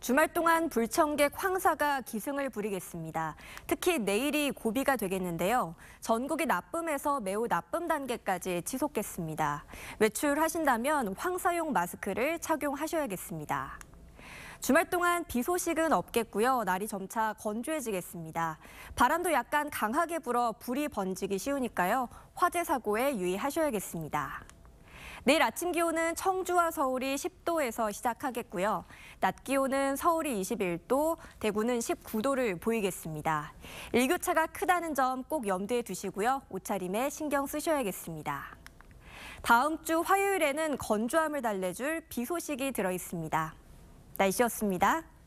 주말 동안 불청객 황사가 기승을 부리겠습니다. 특히 내일이 고비가 되겠는데요. 전국이 나쁨에서 매우 나쁨 단계까지 치솟겠습니다. 외출하신다면 황사용 마스크를 착용하셔야겠습니다. 주말 동안 비 소식은 없겠고요. 날이 점차 건조해지겠습니다. 바람도 약간 강하게 불어 불이 번지기 쉬우니까요. 화재 사고에 유의하셔야겠습니다. 내일 아침 기온은 청주와 서울이 10도에서 시작하겠고요. 낮 기온은 서울이 21도, 대구는 19도를 보이겠습니다. 일교차가 크다는 점 꼭 염두에 두시고요. 옷차림에 신경 쓰셔야겠습니다. 다음 주 화요일에는 건조함을 달래줄 비 소식이 들어 있습니다. 날씨였습니다.